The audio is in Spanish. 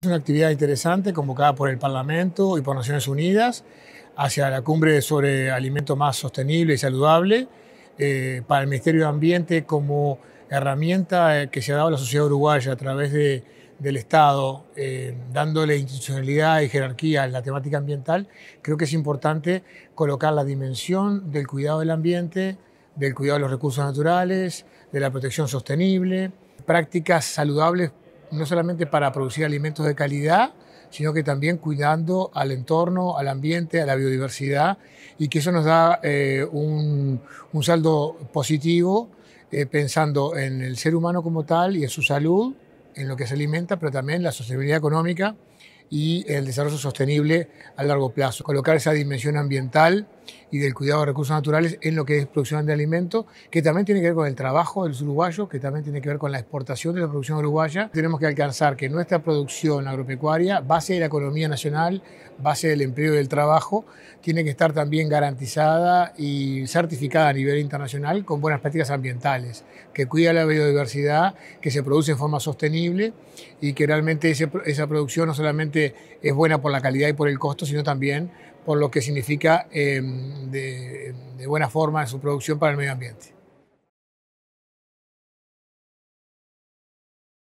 Es una actividad interesante convocada por el Parlamento y por Naciones Unidas hacia la cumbre sobre alimento más sostenible y saludable eh, para el Ministerio de Ambiente como herramienta eh, que se ha dado a la sociedad uruguaya a través de, del Estado, eh, dándole institucionalidad y jerarquía en la temática ambiental, creo que es importante colocar la dimensión del cuidado del ambiente, del cuidado de los recursos naturales, de la protección sostenible, prácticas saludables no solamente para producir alimentos de calidad, sino que también cuidando al entorno, al ambiente, a la biodiversidad, y que eso nos da eh, un, saldo positivo eh, pensando en el ser humano como tal y en su salud, en lo que se alimenta, pero también la sostenibilidad económica y el desarrollo sostenible a largo plazo. Colocar esa dimensión ambiental y del cuidado de recursos naturales en lo que es producción de alimentos, que también tiene que ver con el trabajo de los que también tiene que ver con la exportación de la producción uruguaya. Tenemos que alcanzar que nuestra producción agropecuaria, base de la economía nacional, base del empleo y del trabajo, tiene que estar también garantizada y certificada a nivel internacional con buenas prácticas ambientales, que cuida la biodiversidad, que se produce en forma sostenible y que realmente esa producción no solamente es buena por la calidad y por el costo, sino también por lo que significa em, de, buena forma su producción para el medio ambiente.